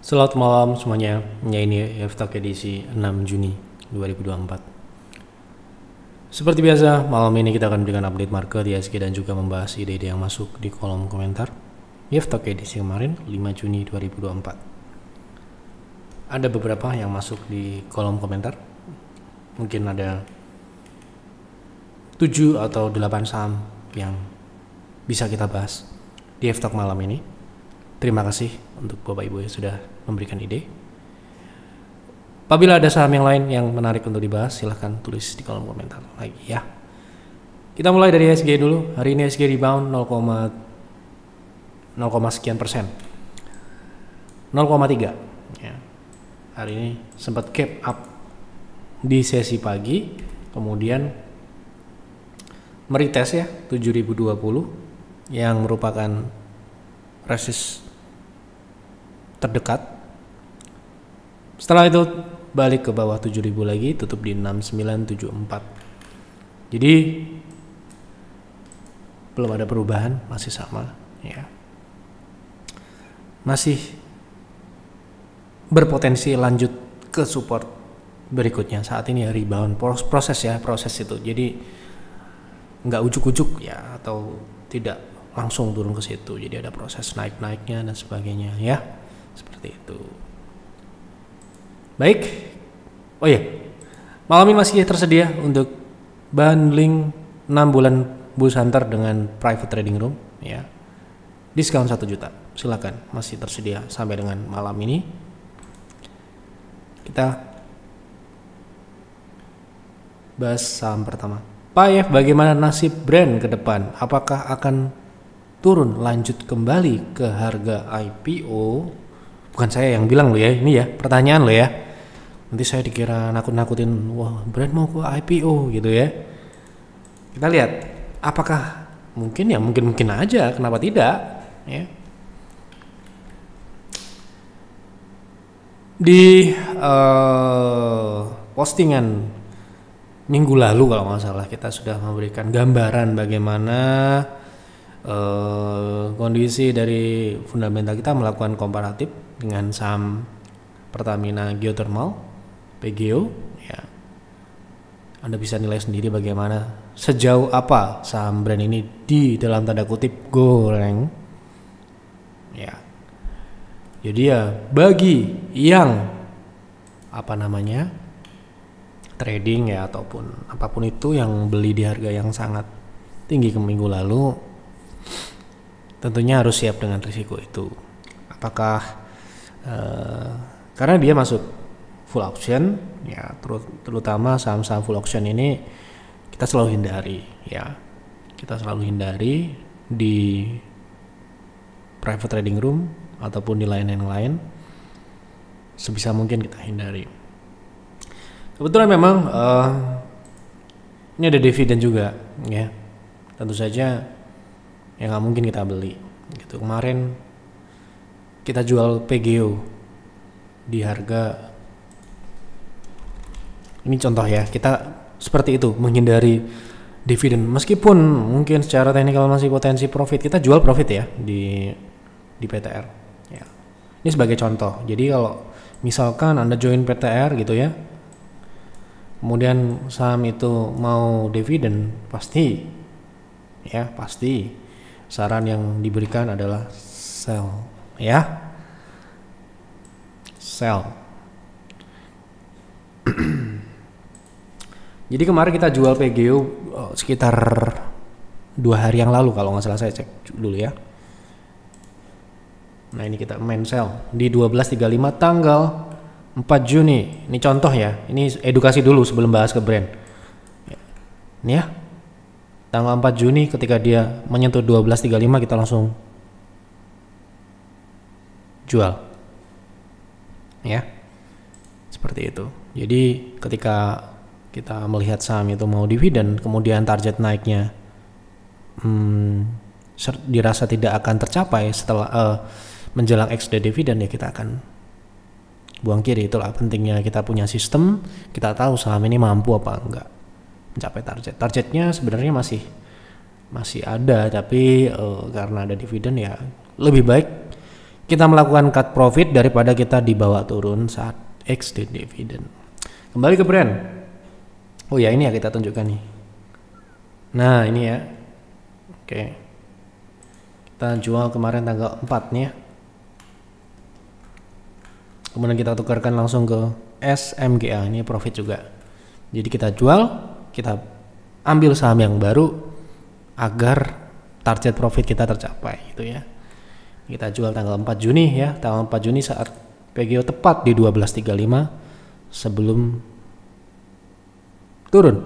Selamat malam semuanya. Ya ini EFTAK edisi 6 Juni 2024. Seperti biasa, malam ini kita akan berikan update market ISG dan juga membahas ide-ide yang masuk di kolom komentar. EFTAK edisi kemarin 5 Juni 2024. Ada beberapa yang masuk di kolom komentar. Mungkin ada 7 atau 8 saham yang bisa kita bahas di EFTAK malam ini. Terima kasih untuk Bapak Ibu yang sudah memberikan ide. Apabila ada saham yang lain yang menarik untuk dibahas, silahkan tulis di kolom komentar lagi ya. Kita mulai dari SG dulu. Hari ini SG rebound 0, 0, sekian persen. 0,3 ya. Hari ini sempat cap up di sesi pagi, kemudian merites ya 7020 yang merupakan resist terdekat setelah itu balik ke bawah 7000 lagi tutup di 6974 jadi belum ada perubahan masih sama ya masih berpotensi lanjut ke support berikutnya saat ini ya rebound proses ya proses itu jadi nggak ujuk-ujuk ya atau tidak langsung turun ke situ jadi ada proses naik-naiknya dan sebagainya ya seperti itu baik oh iya malam ini masih tersedia untuk bundling 6 bulan bus hunter dengan private trading room ya diskon 1 juta silakan masih tersedia sampai dengan malam ini kita bahas saham pertama Pak ya bagaimana nasib brand ke depan? Apakah akan turun lanjut kembali ke harga IPO bukan saya yang bilang lo ya ini ya pertanyaan lo ya nanti saya dikira nakut-nakutin wah brand mau ke IPO gitu ya kita lihat apakah mungkin ya mungkin mungkin aja kenapa tidak ya di uh, postingan minggu lalu kalau nggak salah kita sudah memberikan gambaran bagaimana uh, kondisi dari fundamental kita melakukan komparatif dengan saham Pertamina Geothermal PGO ya Anda bisa nilai sendiri bagaimana sejauh apa saham brand ini di dalam tanda kutip goreng ya jadi ya bagi yang apa namanya trading ya ataupun apapun itu yang beli di harga yang sangat tinggi ke minggu lalu tentunya harus siap dengan risiko itu apakah Eh, karena dia masuk full auction ya terutama saham-saham full auction ini kita selalu hindari ya kita selalu hindari di private trading room ataupun di lain-lain lain sebisa mungkin kita hindari kebetulan memang uh, ini ada dividen juga ya tentu saja yang nggak mungkin kita beli gitu kemarin kita jual PGO di harga ini contoh ya kita seperti itu menghindari dividen meskipun mungkin secara teknikal masih potensi profit kita jual profit ya di di PTR ya ini sebagai contoh jadi kalau misalkan anda join PTR gitu ya kemudian saham itu mau dividen pasti ya pasti saran yang diberikan adalah sell ya sell jadi kemarin kita jual PGU eh, sekitar dua hari yang lalu kalau nggak salah saya cek dulu ya nah ini kita main sell di 12.35 tanggal 4 Juni ini contoh ya ini edukasi dulu sebelum bahas ke brand ini ya tanggal 4 Juni ketika dia menyentuh 12.35 kita langsung jual ya seperti itu jadi ketika kita melihat saham itu mau dividen kemudian target naiknya hmm, dirasa tidak akan tercapai setelah uh, menjelang XD dividen ya kita akan buang kiri itulah pentingnya kita punya sistem kita tahu saham ini mampu apa enggak mencapai target targetnya sebenarnya masih masih ada tapi uh, karena ada dividen ya lebih baik kita melakukan cut profit daripada kita dibawa turun saat exit dividend. Kembali ke brand. Oh ya ini ya kita tunjukkan nih. Nah ini ya. Oke. Kita jual kemarin tanggal 4 nih ya. Kemudian kita tukarkan langsung ke SMGA. Ini profit juga. Jadi kita jual, kita ambil saham yang baru agar target profit kita tercapai gitu ya kita jual tanggal 4 Juni ya tanggal 4 Juni saat PGO tepat di 12.35 sebelum turun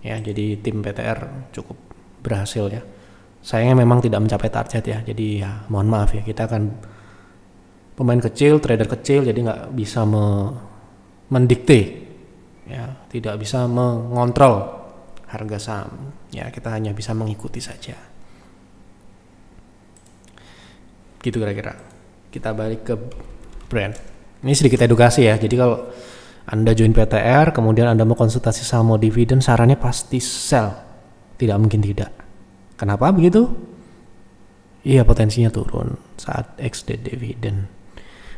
ya jadi tim PTR cukup berhasil ya sayangnya memang tidak mencapai target ya jadi ya mohon maaf ya kita akan pemain kecil trader kecil jadi nggak bisa me mendikte ya tidak bisa mengontrol harga saham ya kita hanya bisa mengikuti saja gitu kira-kira kita balik ke brand ini sedikit edukasi ya jadi kalau anda join PTR kemudian Anda mau konsultasi sama mau dividen sarannya pasti sell tidak mungkin tidak kenapa begitu iya potensinya turun saat exit dividen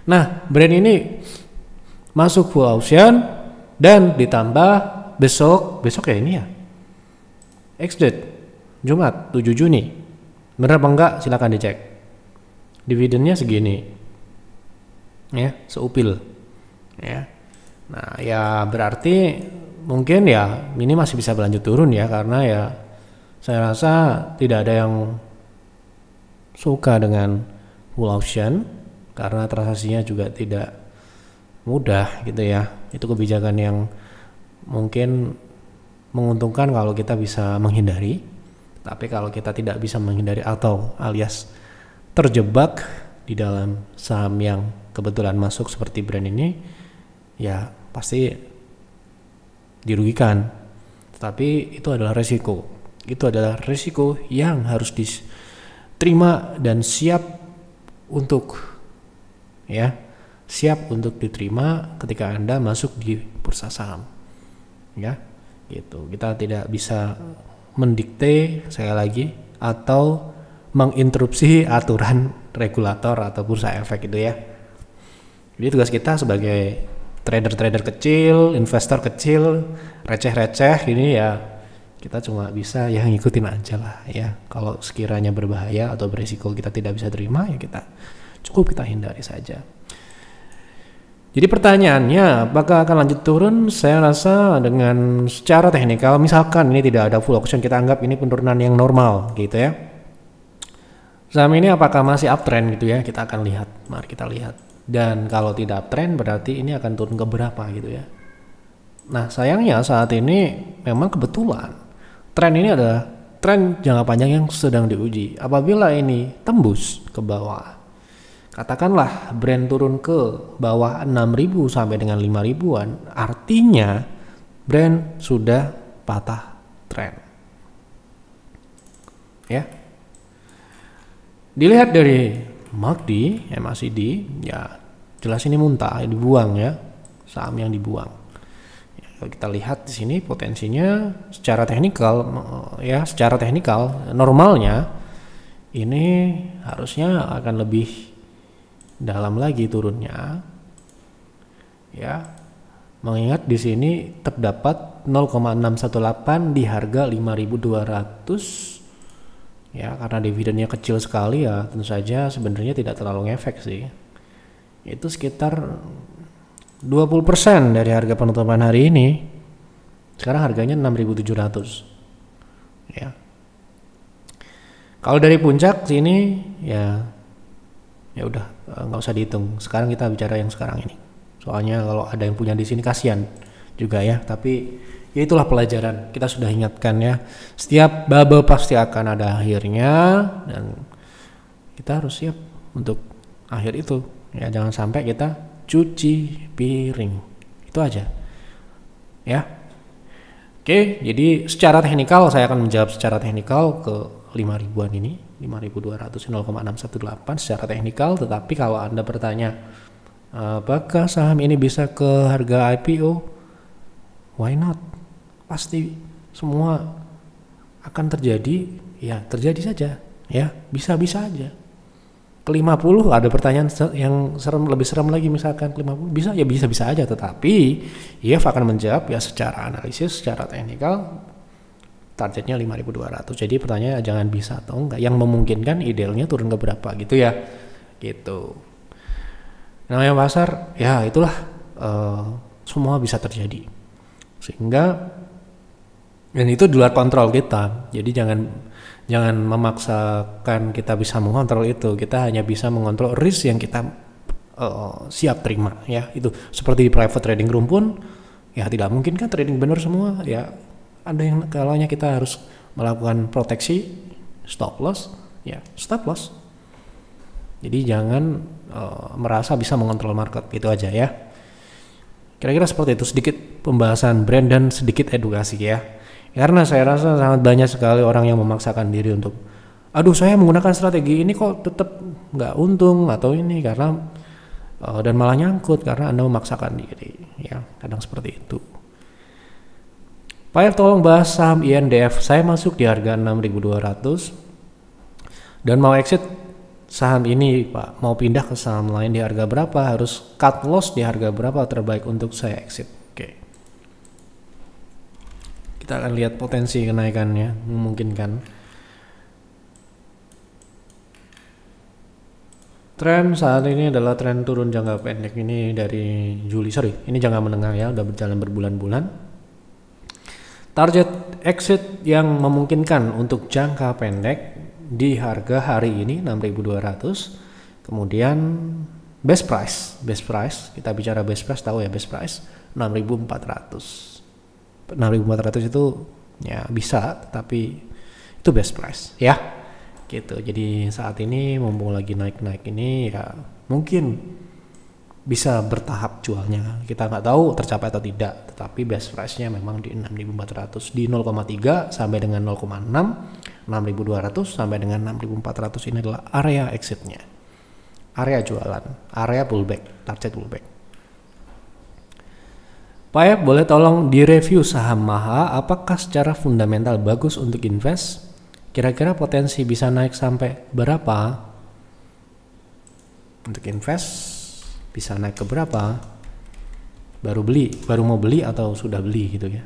nah brand ini masuk full option dan ditambah besok besok ya ini ya exit Jumat 7 Juni benar apa enggak silahkan dicek dividennya segini ya seupil ya nah ya berarti mungkin ya ini masih bisa berlanjut turun ya karena ya saya rasa tidak ada yang suka dengan full option karena transaksinya juga tidak mudah gitu ya itu kebijakan yang mungkin menguntungkan kalau kita bisa menghindari tapi kalau kita tidak bisa menghindari atau alias terjebak di dalam saham yang kebetulan masuk seperti brand ini ya pasti dirugikan tetapi itu adalah resiko itu adalah resiko yang harus diterima dan siap untuk ya siap untuk diterima ketika anda masuk di bursa saham ya gitu kita tidak bisa mendikte saya lagi atau menginterupsi aturan regulator atau bursa efek itu ya. Jadi tugas kita sebagai trader-trader kecil, investor kecil, receh-receh ini ya kita cuma bisa ya ngikutin aja lah ya. Kalau sekiranya berbahaya atau berisiko kita tidak bisa terima ya kita cukup kita hindari saja. Jadi pertanyaannya, apakah akan lanjut turun? Saya rasa dengan secara teknikal, misalkan ini tidak ada full option, kita anggap ini penurunan yang normal gitu ya. Saham ini apakah masih uptrend gitu ya? Kita akan lihat. Mari kita lihat. Dan kalau tidak uptrend berarti ini akan turun ke berapa gitu ya. Nah, sayangnya saat ini memang kebetulan tren ini adalah tren jangka panjang yang sedang diuji. Apabila ini tembus ke bawah, katakanlah brand turun ke bawah 6.000 sampai dengan 5.000-an, artinya brand sudah patah tren. Ya. Dilihat dari MACD, eh, MACD, ya jelas ini muntah, ya, dibuang ya, saham yang dibuang. Ya, kalau kita lihat di sini potensinya secara teknikal, ya secara teknikal normalnya ini harusnya akan lebih dalam lagi turunnya, ya. Mengingat di sini terdapat 0,618 di harga 5200 ya karena dividennya kecil sekali ya tentu saja sebenarnya tidak terlalu ngefek sih itu sekitar 20% dari harga penutupan hari ini sekarang harganya 6.700 ya kalau dari puncak sini ya ya udah eh, nggak usah dihitung sekarang kita bicara yang sekarang ini soalnya kalau ada yang punya di sini kasihan juga ya tapi ya itulah pelajaran kita sudah ingatkan ya setiap bubble pasti akan ada akhirnya dan kita harus siap untuk akhir itu ya jangan sampai kita cuci piring itu aja ya oke jadi secara teknikal saya akan menjawab secara teknikal ke 5 ribuan ini 5200 0,618 secara teknikal tetapi kalau anda bertanya apakah saham ini bisa ke harga IPO why not pasti semua akan terjadi, ya terjadi saja, ya bisa-bisa aja. Ke puluh ada pertanyaan yang serem lebih serem lagi misalkan ke puluh bisa ya bisa-bisa aja tetapi IF akan menjawab ya secara analisis, secara teknikal targetnya 5200. Jadi pertanyaan jangan bisa atau enggak yang memungkinkan idealnya turun ke berapa gitu ya. Gitu. Namanya pasar ya itulah uh, semua bisa terjadi. Sehingga dan itu di luar kontrol kita jadi jangan jangan memaksakan kita bisa mengontrol itu kita hanya bisa mengontrol risk yang kita uh, siap terima ya itu seperti di private trading room pun ya tidak mungkin kan trading benar semua ya ada yang kalanya kita harus melakukan proteksi stop loss ya stop loss jadi jangan uh, merasa bisa mengontrol market gitu aja ya kira-kira seperti itu sedikit pembahasan brand dan sedikit edukasi ya karena saya rasa sangat banyak sekali orang yang memaksakan diri untuk, aduh saya menggunakan strategi ini kok tetap nggak untung atau ini karena uh, dan malah nyangkut karena anda memaksakan diri, ya kadang seperti itu. Pak tolong bahas saham INDF. Saya masuk di harga 6.200 dan mau exit saham ini Pak. Mau pindah ke saham lain di harga berapa? Harus cut loss di harga berapa terbaik untuk saya exit? kita akan lihat potensi kenaikannya memungkinkan tren saat ini adalah tren turun jangka pendek ini dari Juli sorry ini jangka menengah ya udah berjalan berbulan-bulan target exit yang memungkinkan untuk jangka pendek di harga hari ini 6200 kemudian best price best price kita bicara best price tahu ya best price 6400 6400 itu ya bisa tapi itu best price ya gitu jadi saat ini mumpung lagi naik-naik ini ya mungkin bisa bertahap jualnya kita nggak tahu tercapai atau tidak tetapi best price nya memang di 6400 di 0,3 sampai dengan 0,6 6200 sampai dengan 6400 ini adalah area exitnya area jualan area pullback target pullback Pak Ep, boleh tolong direview saham Maha, apakah secara fundamental bagus untuk invest? Kira-kira potensi bisa naik sampai berapa? Untuk invest bisa naik ke berapa? Baru beli, baru mau beli atau sudah beli gitu ya.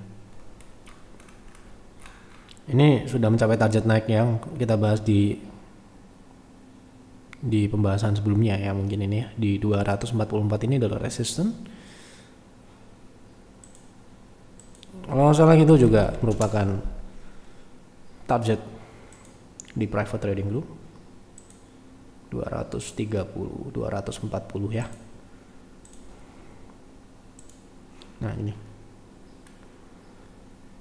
Ini sudah mencapai target naik yang kita bahas di di pembahasan sebelumnya ya mungkin ini ya di 244 ini adalah resistance kalau nggak salah itu juga merupakan target di private trading dulu 230 240 ya nah ini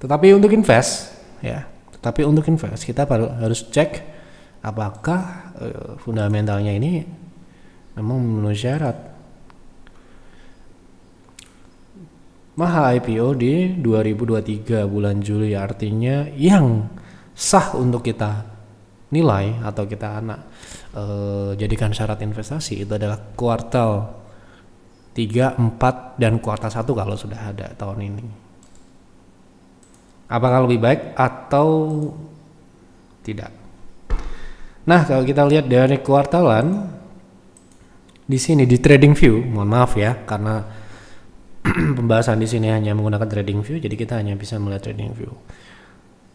tetapi untuk invest ya tetapi untuk invest kita harus cek apakah eh, fundamentalnya ini memang memenuhi syarat Maha IPO di 2023 bulan Juli artinya yang sah untuk kita nilai atau kita anak e, jadikan syarat investasi itu adalah kuartal 3, 4 dan kuartal 1 kalau sudah ada tahun ini. Apakah lebih baik atau tidak? Nah, kalau kita lihat dari kuartalan di sini di trading view, mohon maaf ya karena pembahasan di sini hanya menggunakan trading view, jadi kita hanya bisa melihat trading view.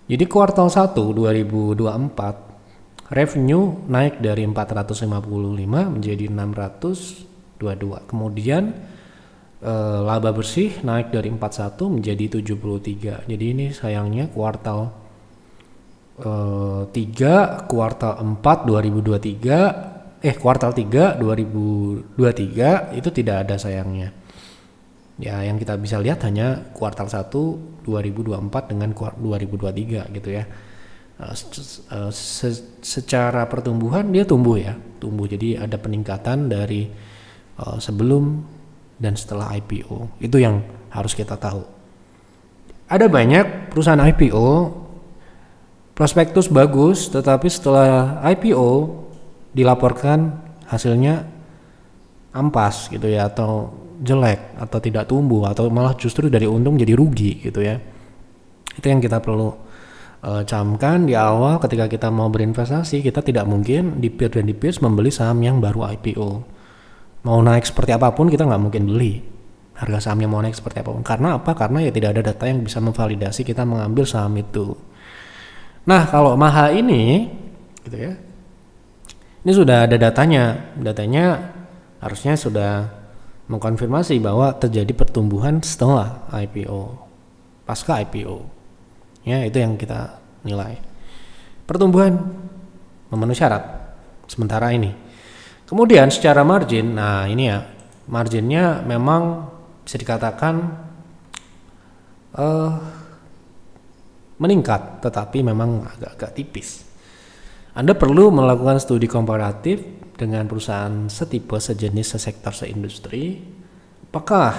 Jadi kuartal 1 2024 revenue naik dari 455 menjadi 622. Kemudian eh, laba bersih naik dari 41 menjadi 73. Jadi ini sayangnya kuartal eh, 3 kuartal 4 2023 eh kuartal 3 2023 itu tidak ada sayangnya ya yang kita bisa lihat hanya kuartal 1 2024 dengan 2023 gitu ya eh, eh, secara pertumbuhan dia tumbuh ya tumbuh jadi ada peningkatan dari eh, sebelum dan setelah IPO itu yang harus kita tahu ada banyak perusahaan IPO prospektus bagus tetapi setelah IPO dilaporkan hasilnya ampas gitu ya atau jelek atau tidak tumbuh atau malah justru dari untung jadi rugi gitu ya itu yang kita perlu eh, camkan di awal ketika kita mau berinvestasi kita tidak mungkin di peer dan di peers membeli saham yang baru IPO mau naik seperti apapun kita nggak mungkin beli harga sahamnya mau naik seperti apapun karena apa karena ya tidak ada data yang bisa memvalidasi kita mengambil saham itu nah kalau mahal ini gitu ya ini sudah ada datanya datanya harusnya sudah mengkonfirmasi bahwa terjadi pertumbuhan setelah IPO, pasca IPO. Ya, itu yang kita nilai. Pertumbuhan memenuhi syarat sementara ini. Kemudian secara margin, nah ini ya, marginnya memang bisa dikatakan uh, meningkat, tetapi memang agak-agak tipis. Anda perlu melakukan studi komparatif dengan perusahaan setipe, sejenis, sesektor, seindustri. Apakah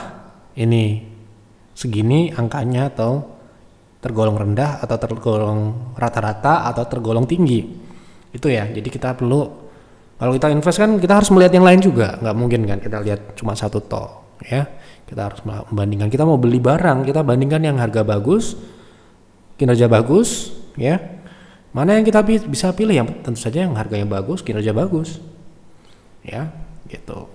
ini segini angkanya atau tergolong rendah atau tergolong rata-rata atau tergolong tinggi? Itu ya. Jadi kita perlu kalau kita invest kan kita harus melihat yang lain juga, nggak mungkin kan kita lihat cuma satu tol, ya. Kita harus membandingkan. Kita mau beli barang, kita bandingkan yang harga bagus, kinerja bagus, ya Mana yang kita bisa pilih? Yang tentu saja yang harganya bagus, kinerja bagus. Ya, gitu.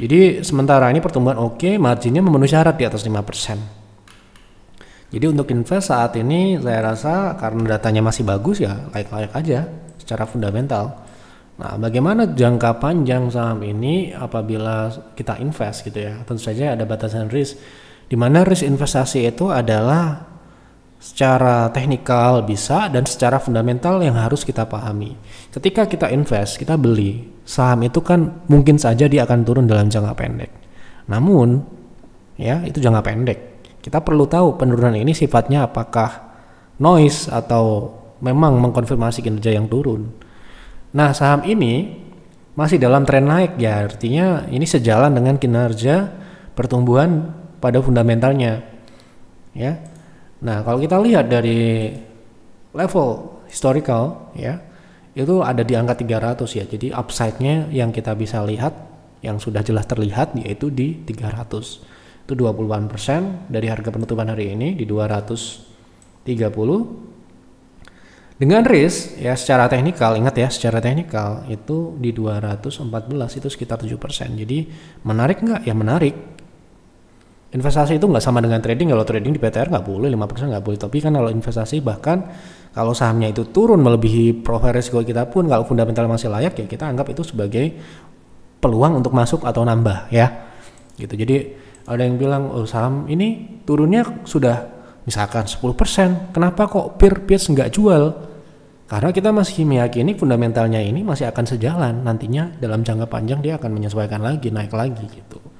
Jadi sementara ini pertumbuhan oke, okay, marginnya memenuhi syarat di atas 5%. Jadi untuk invest saat ini saya rasa karena datanya masih bagus ya layak-layak aja secara fundamental. Nah, bagaimana jangka panjang saham ini apabila kita invest gitu ya? Tentu saja ada batasan risk Dimana risk investasi itu adalah secara teknikal bisa dan secara fundamental yang harus kita pahami. Ketika kita invest, kita beli saham itu kan mungkin saja dia akan turun dalam jangka pendek. Namun ya itu jangka pendek. Kita perlu tahu penurunan ini sifatnya apakah noise atau memang mengkonfirmasi kinerja yang turun. Nah, saham ini masih dalam tren naik ya, artinya ini sejalan dengan kinerja pertumbuhan pada fundamentalnya. Ya, Nah, kalau kita lihat dari level historical ya, itu ada di angka 300 ya. Jadi upside-nya yang kita bisa lihat yang sudah jelas terlihat yaitu di 300. Itu 20-an persen dari harga penutupan hari ini di 230. Dengan risk ya secara teknikal ingat ya secara teknikal itu di 214 itu sekitar 7 persen. Jadi menarik nggak? Ya menarik investasi itu nggak sama dengan trading kalau trading di PTR nggak boleh 5% nggak boleh tapi kan kalau investasi bahkan kalau sahamnya itu turun melebihi profil risiko kita pun kalau fundamental masih layak ya kita anggap itu sebagai peluang untuk masuk atau nambah ya gitu jadi ada yang bilang oh, saham ini turunnya sudah misalkan 10% kenapa kok peer peers nggak jual karena kita masih meyakini fundamentalnya ini masih akan sejalan nantinya dalam jangka panjang dia akan menyesuaikan lagi naik lagi gitu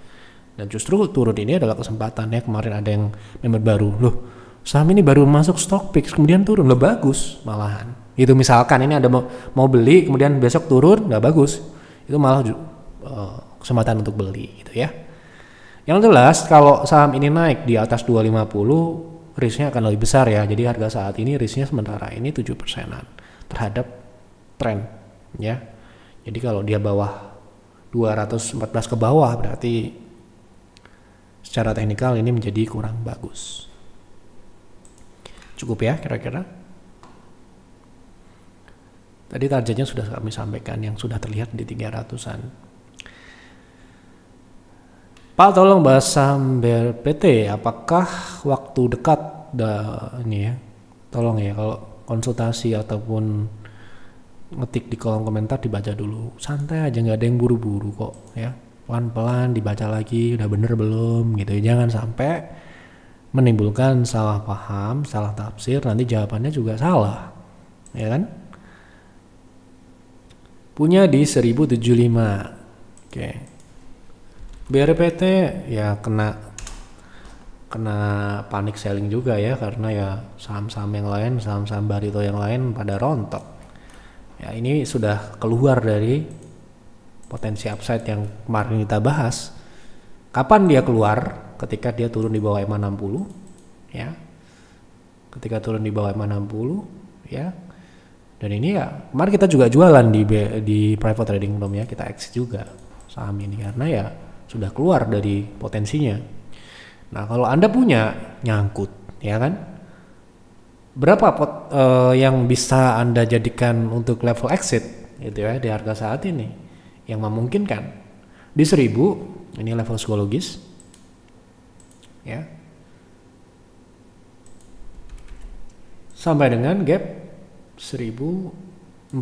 dan justru turun ini adalah kesempatan ya kemarin ada yang member baru loh saham ini baru masuk stock fix kemudian turun loh bagus malahan itu misalkan ini ada mau, mau beli kemudian besok turun nggak bagus itu malah uh, kesempatan untuk beli gitu ya. Yang jelas kalau saham ini naik di atas 250 risknya akan lebih besar ya. Jadi harga saat ini risknya sementara ini 7 persenan terhadap tren ya. Jadi kalau dia bawah 214 ke bawah berarti secara teknikal ini menjadi kurang bagus. Cukup ya kira-kira. Tadi targetnya sudah kami sampaikan yang sudah terlihat di 300-an. Pak tolong bahas saham PT apakah waktu dekat da, ini ya. Tolong ya kalau konsultasi ataupun ngetik di kolom komentar dibaca dulu. Santai aja nggak ada yang buru-buru kok ya pelan-pelan dibaca lagi udah bener belum gitu jangan sampai menimbulkan salah paham salah tafsir nanti jawabannya juga salah ya kan punya di 1075 oke BRPT ya kena kena panik selling juga ya karena ya saham-saham yang lain saham-saham barito yang lain pada rontok ya ini sudah keluar dari potensi upside yang kemarin kita bahas kapan dia keluar ketika dia turun di bawah EMA 60 ya ketika turun di bawah EMA 60 ya dan ini ya kemarin kita juga jualan di di private trading room ya kita exit juga saham ini karena ya sudah keluar dari potensinya nah kalau anda punya nyangkut ya kan berapa pot uh, yang bisa anda jadikan untuk level exit gitu ya di harga saat ini yang memungkinkan di 1000 ini level psikologis ya sampai dengan gap 1045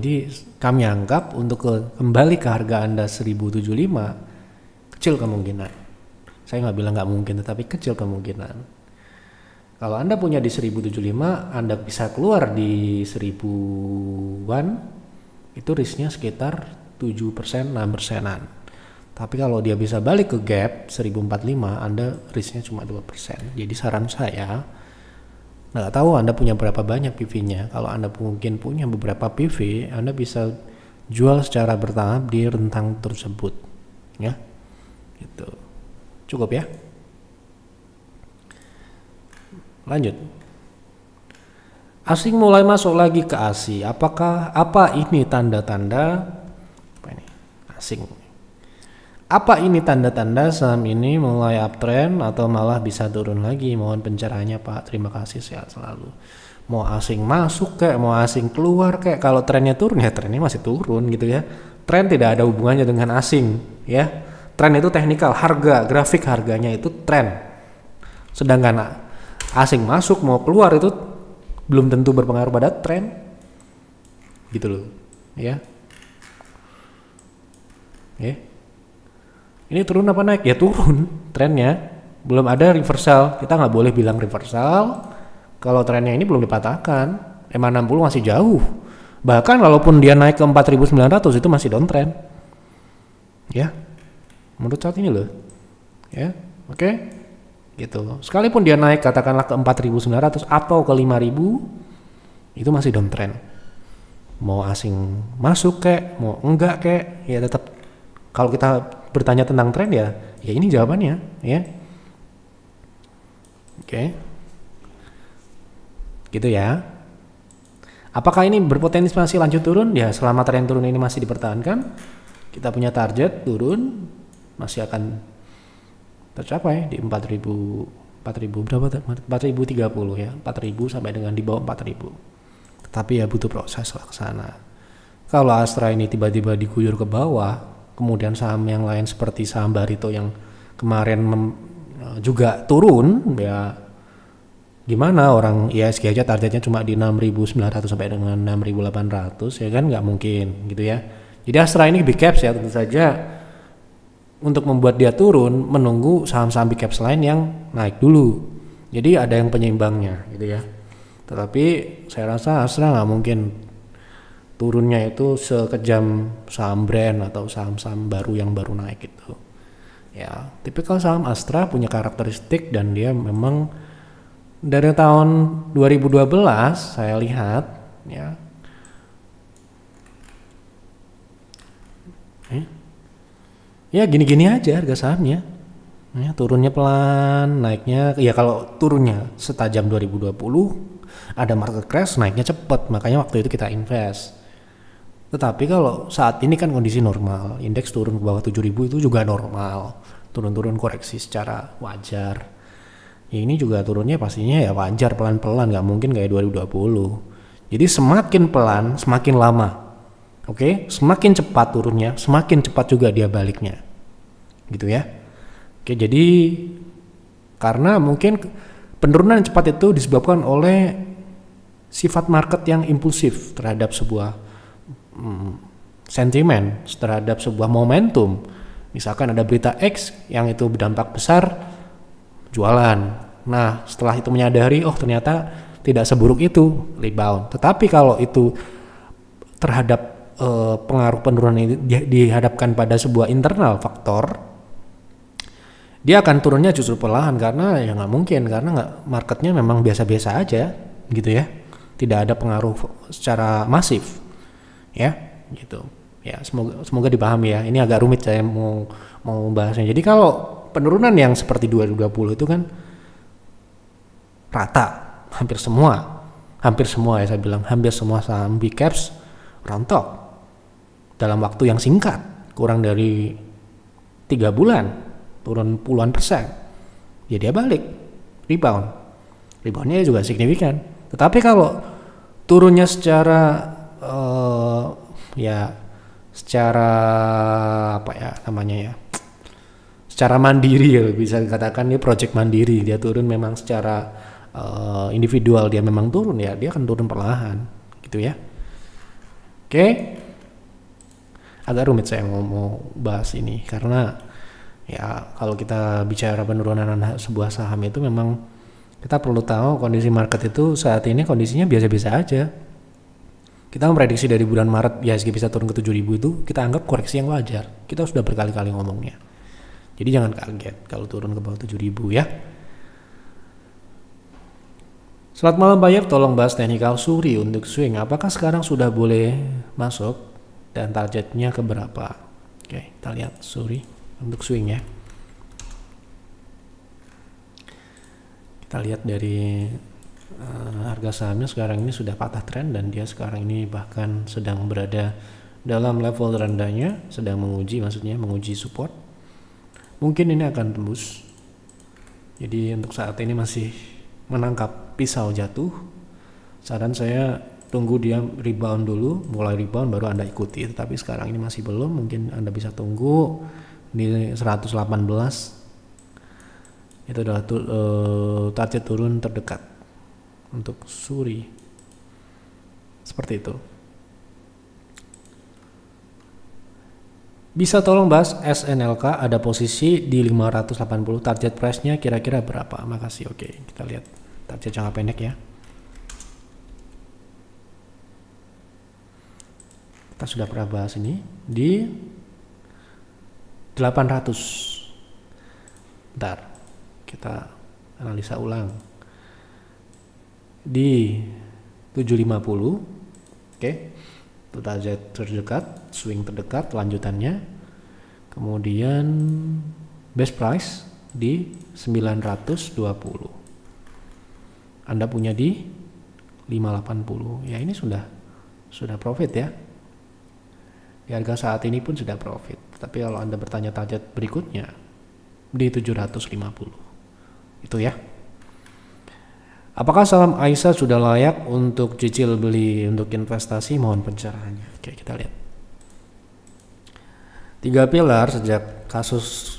jadi kami anggap untuk kembali ke harga anda 1075 kecil kemungkinan saya nggak bilang nggak mungkin tetapi kecil kemungkinan kalau Anda punya di 1075, Anda bisa keluar di 1000-an, itu risknya sekitar 7 persen, 6 persenan. Tapi kalau dia bisa balik ke gap 1045, Anda risknya cuma 2 persen. Jadi saran saya, nggak tahu Anda punya berapa banyak PV-nya. Kalau Anda mungkin punya beberapa PV, Anda bisa jual secara bertahap di rentang tersebut. Ya, gitu. Cukup ya. Lanjut. Asing mulai masuk lagi ke ASI. Apakah apa ini tanda-tanda asing. Apa ini tanda-tanda saham ini mulai uptrend atau malah bisa turun lagi? Mohon pencerahannya Pak. Terima kasih sehat selalu. Mau asing masuk kayak mau asing keluar kayak kalau trennya turun ya trennya masih turun gitu ya. Tren tidak ada hubungannya dengan asing ya. Tren itu teknikal, harga, grafik harganya itu tren. Sedangkan asing masuk mau keluar itu belum tentu berpengaruh pada tren gitu loh ya Ya. Ini turun apa naik? Ya turun trennya. Belum ada reversal. Kita nggak boleh bilang reversal kalau trennya ini belum dipatahkan. MA60 masih jauh. Bahkan walaupun dia naik ke 4900 itu masih downtrend. Ya. Menurut saat ini loh. Ya. Oke. Okay? Gitu. Sekalipun dia naik katakanlah ke 4900 atau ke 5000 itu masih downtrend. Mau asing masuk kek, mau enggak kek, ya tetap kalau kita bertanya tentang tren ya ya ini jawabannya ya oke gitu ya apakah ini berpotensi masih lanjut turun ya selama tren turun ini masih dipertahankan kita punya target turun masih akan tercapai di 4000 4000 berapa 4030 ya 4000 sampai dengan di bawah 4000 tapi ya butuh proses lah ke sana kalau Astra ini tiba-tiba diguyur ke bawah kemudian saham yang lain seperti saham Barito yang kemarin e, juga turun ya gimana orang ISG e aja targetnya cuma di 6.900 sampai dengan 6.800 ya kan nggak mungkin gitu ya jadi Astra ini big caps ya tentu saja untuk membuat dia turun menunggu saham-saham big caps lain yang naik dulu jadi ada yang penyeimbangnya gitu ya tetapi saya rasa Astra nggak mungkin turunnya itu sekejam saham brand atau saham-saham baru yang baru naik gitu. Ya, tipikal saham Astra punya karakteristik dan dia memang dari tahun 2012 saya lihat ya. Eh? Ya gini-gini aja harga sahamnya. Ya, turunnya pelan, naiknya ya kalau turunnya setajam 2020 ada market crash naiknya cepet, makanya waktu itu kita invest tetapi kalau saat ini kan kondisi normal, indeks turun ke bawah 7000 itu juga normal. Turun-turun koreksi secara wajar. Ya ini juga turunnya pastinya ya wajar pelan-pelan, nggak mungkin kayak 2020. Jadi semakin pelan, semakin lama. Oke, semakin cepat turunnya, semakin cepat juga dia baliknya. Gitu ya. Oke, jadi karena mungkin penurunan cepat itu disebabkan oleh sifat market yang impulsif terhadap sebuah Mm, sentimen terhadap sebuah momentum. Misalkan ada berita X yang itu berdampak besar jualan. Nah, setelah itu menyadari, oh ternyata tidak seburuk itu rebound. Tetapi kalau itu terhadap eh, pengaruh penurunan ini dihadapkan pada sebuah internal faktor, dia akan turunnya justru perlahan karena ya nggak mungkin karena nggak marketnya memang biasa-biasa aja gitu ya, tidak ada pengaruh secara masif ya gitu ya semoga semoga dipahami ya ini agak rumit saya mau mau bahasnya jadi kalau penurunan yang seperti 2020 itu kan rata hampir semua hampir semua ya saya bilang hampir semua saham big caps rontok dalam waktu yang singkat kurang dari tiga bulan turun puluhan persen ya dia balik rebound reboundnya juga signifikan tetapi kalau turunnya secara uh, ya secara apa ya namanya ya secara mandiri ya bisa dikatakan dia project mandiri dia turun memang secara uh, individual dia memang turun ya dia akan turun perlahan gitu ya oke okay. agak rumit saya mau, mau bahas ini karena ya kalau kita bicara penurunan sebuah saham itu memang kita perlu tahu kondisi market itu saat ini kondisinya biasa-biasa aja kita memprediksi dari bulan Maret IHSG ya, bisa turun ke 7000 itu kita anggap koreksi yang wajar. Kita sudah berkali-kali ngomongnya. Jadi jangan kaget kalau turun ke bawah 7000 ya. Selamat malam Pak Yev, tolong bahas teknikal suri untuk swing. Apakah sekarang sudah boleh masuk dan targetnya ke berapa? Oke, kita lihat suri untuk swing ya. Kita lihat dari uh, harga sahamnya sekarang ini sudah patah tren dan dia sekarang ini bahkan sedang berada dalam level rendahnya, sedang menguji maksudnya menguji support. Mungkin ini akan tembus. Jadi untuk saat ini masih menangkap pisau jatuh. Saran saya tunggu dia rebound dulu, mulai rebound baru Anda ikuti. Tetapi sekarang ini masih belum, mungkin Anda bisa tunggu di 118 itu adalah tu, eh, target turun terdekat untuk suri seperti itu Bisa tolong bahas SNLK ada posisi di 580 target price-nya kira-kira berapa? Makasih. Oke, kita lihat target jangka pendek ya. Kita sudah pernah bahas ini di 800. Bentar. Kita analisa ulang di 750 oke okay. target terdekat swing terdekat lanjutannya kemudian best price di 920 Anda punya di 580 ya ini sudah sudah profit ya di harga saat ini pun sudah profit tapi kalau Anda bertanya target berikutnya di 750 itu ya Apakah saham Aisyah sudah layak untuk cicil beli untuk investasi? Mohon pencerahannya. Oke, kita lihat. Tiga pilar sejak kasus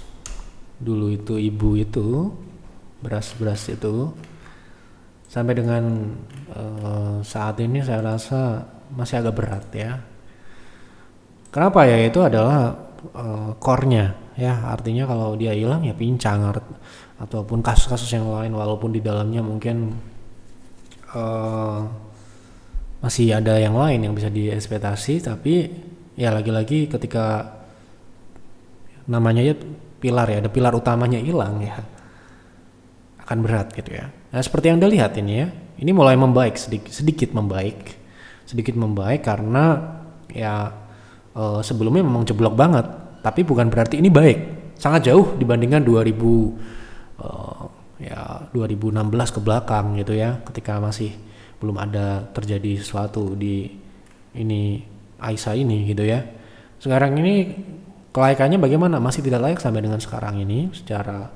dulu itu ibu itu beras-beras itu sampai dengan uh, saat ini saya rasa masih agak berat ya. Kenapa ya? Itu adalah uh, core-nya ya. Artinya kalau dia hilang ya pincang ataupun kasus-kasus yang lain walaupun di dalamnya mungkin uh, masih ada yang lain yang bisa diekspektasi tapi ya lagi-lagi ketika namanya ya pilar ya ada pilar utamanya hilang ya akan berat gitu ya nah seperti yang anda lihat ini ya ini mulai membaik sedikit sedikit membaik sedikit membaik karena ya e, sebelumnya memang jeblok banget tapi bukan berarti ini baik sangat jauh dibandingkan 2000 uh, ya 2016 ke belakang gitu ya ketika masih belum ada terjadi sesuatu di ini Aisyah ini gitu ya sekarang ini kelayakannya bagaimana masih tidak layak sampai dengan sekarang ini secara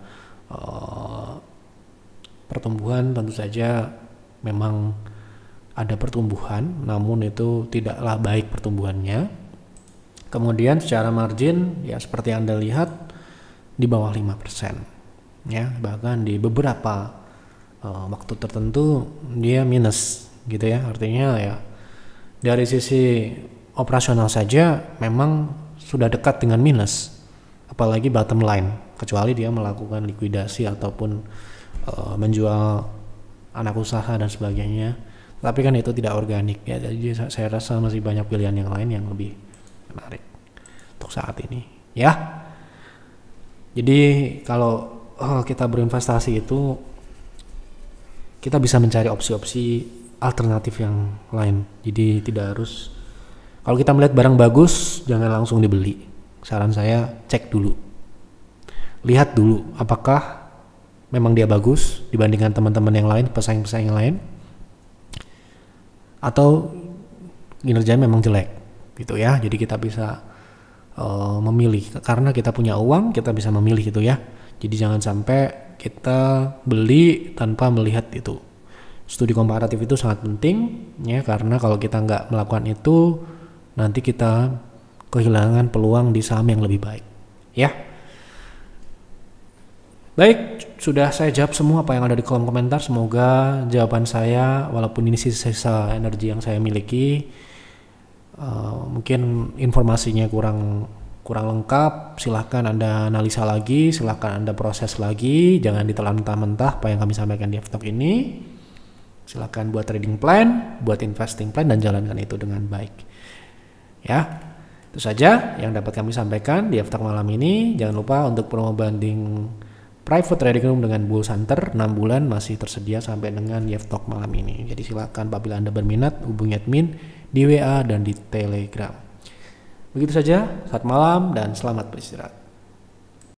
uh, pertumbuhan tentu saja memang ada pertumbuhan namun itu tidaklah baik pertumbuhannya kemudian secara margin ya seperti anda lihat di bawah 5% ya bahkan di beberapa uh, waktu tertentu dia minus gitu ya artinya ya dari sisi operasional saja memang sudah dekat dengan minus apalagi bottom line kecuali dia melakukan likuidasi ataupun uh, menjual anak usaha dan sebagainya tapi kan itu tidak organik ya jadi saya rasa masih banyak pilihan yang lain yang lebih menarik untuk saat ini ya jadi kalau Eh, kita berinvestasi itu kita bisa mencari opsi-opsi alternatif yang lain. Jadi tidak harus kalau kita melihat barang bagus jangan langsung dibeli. Saran saya cek dulu. Lihat dulu apakah memang dia bagus dibandingkan teman-teman yang lain, pesaing-pesaing yang lain atau kinerjanya memang jelek gitu ya. Jadi kita bisa uh, memilih karena kita punya uang, kita bisa memilih gitu ya. Jadi jangan sampai kita beli tanpa melihat itu. Studi komparatif itu sangat penting ya karena kalau kita nggak melakukan itu nanti kita kehilangan peluang di saham yang lebih baik. Ya. Baik, sudah saya jawab semua apa yang ada di kolom komentar. Semoga jawaban saya, walaupun ini sisa sisa energi yang saya miliki, uh, mungkin informasinya kurang kurang lengkap, silahkan Anda analisa lagi, silahkan Anda proses lagi, jangan ditelan mentah-mentah apa yang kami sampaikan di FTOK ini. Silahkan buat trading plan, buat investing plan, dan jalankan itu dengan baik. Ya, itu saja yang dapat kami sampaikan di FTOK malam ini. Jangan lupa untuk promo banding private trading room dengan Bull Center 6 bulan masih tersedia sampai dengan FTOK malam ini. Jadi silahkan apabila Anda berminat hubungi admin di WA dan di Telegram. Begitu saja, saat malam dan selamat beristirahat.